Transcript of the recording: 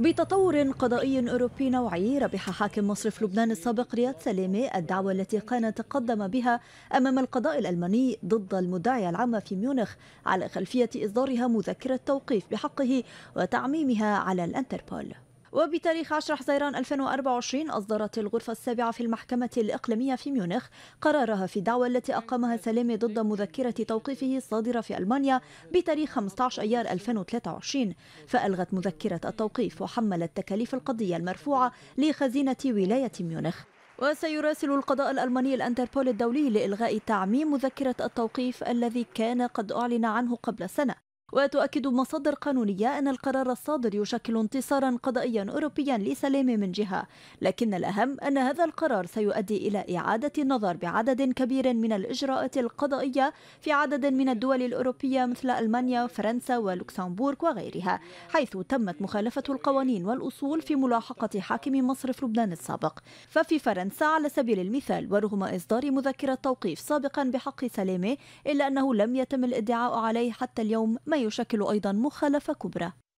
بتطور قضائي أوروبي نوعي ربح حاكم مصرف لبنان السابق رياض سلامة الدعوة التي كان تقدم بها أمام القضاء الألماني ضد المدعية العامة في ميونخ على خلفية إصدارها مذكرة توقيف بحقه وتعميمها على الأنتربول وبتاريخ 10 حزيران 2024 أصدرت الغرفة السابعة في المحكمة الإقليمية في ميونخ قرارها في الدعوة التي أقامها سلامي ضد مذكرة توقيفه الصادرة في ألمانيا بتاريخ 15 أيار 2023 فألغت مذكرة التوقيف وحملت تكاليف القضية المرفوعة لخزينة ولاية ميونخ وسيراسل القضاء الألماني الأنتربول الدولي لإلغاء تعميم مذكرة التوقيف الذي كان قد أعلن عنه قبل سنة وتؤكد مصادر قانونية أن القرار الصادر يشكل انتصارا قضائيا أوروبيا لسلام من جهة لكن الأهم أن هذا القرار سيؤدي إلى إعادة النظر بعدد كبير من الإجراءات القضائية في عدد من الدول الأوروبية مثل ألمانيا وفرنسا ولوكسمبورغ وغيرها حيث تمت مخالفة القوانين والأصول في ملاحقة حاكم مصرف لبنان السابق ففي فرنسا على سبيل المثال ورغم إصدار مذكرة توقيف سابقا بحق سلامه إلا أنه لم يتم الادعاء عليه حتى اليوم ما يشكل أيضا مخالفة كبرى